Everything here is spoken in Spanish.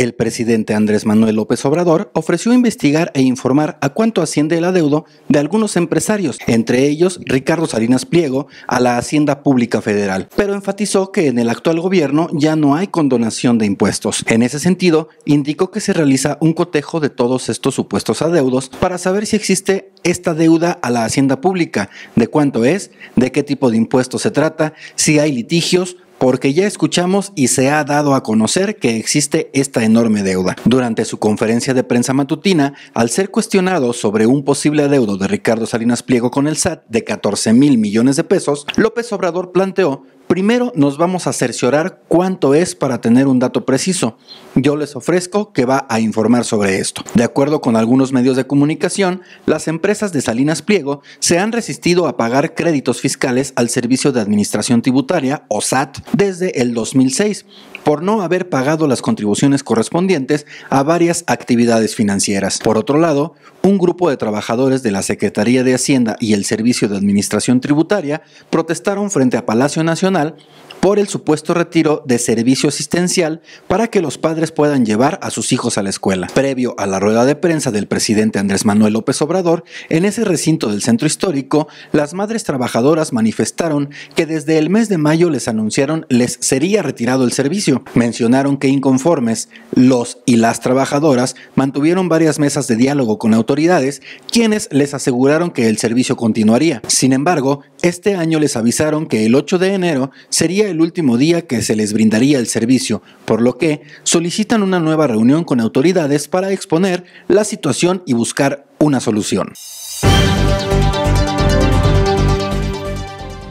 El presidente Andrés Manuel López Obrador ofreció investigar e informar a cuánto asciende el adeudo de algunos empresarios, entre ellos Ricardo Salinas Pliego, a la Hacienda Pública Federal, pero enfatizó que en el actual gobierno ya no hay condonación de impuestos. En ese sentido, indicó que se realiza un cotejo de todos estos supuestos adeudos para saber si existe esta deuda a la Hacienda Pública, de cuánto es, de qué tipo de impuestos se trata, si hay litigios, porque ya escuchamos y se ha dado a conocer que existe esta enorme deuda. Durante su conferencia de prensa matutina, al ser cuestionado sobre un posible adeudo de Ricardo Salinas Pliego con el SAT de 14 mil millones de pesos, López Obrador planteó Primero nos vamos a cerciorar cuánto es para tener un dato preciso. Yo les ofrezco que va a informar sobre esto. De acuerdo con algunos medios de comunicación, las empresas de Salinas Pliego se han resistido a pagar créditos fiscales al Servicio de Administración Tributaria, o SAT, desde el 2006, por no haber pagado las contribuciones correspondientes a varias actividades financieras. Por otro lado, un grupo de trabajadores de la Secretaría de Hacienda y el Servicio de Administración Tributaria protestaron frente a Palacio Nacional por el supuesto retiro de servicio asistencial para que los padres puedan llevar a sus hijos a la escuela. Previo a la rueda de prensa del presidente Andrés Manuel López Obrador, en ese recinto del centro histórico, las madres trabajadoras manifestaron que desde el mes de mayo les anunciaron les sería retirado el servicio Mencionaron que inconformes, los y las trabajadoras mantuvieron varias mesas de diálogo con autoridades, quienes les aseguraron que el servicio continuaría. Sin embargo, este año les avisaron que el 8 de enero sería el último día que se les brindaría el servicio, por lo que solicitan una nueva reunión con autoridades para exponer la situación y buscar una solución.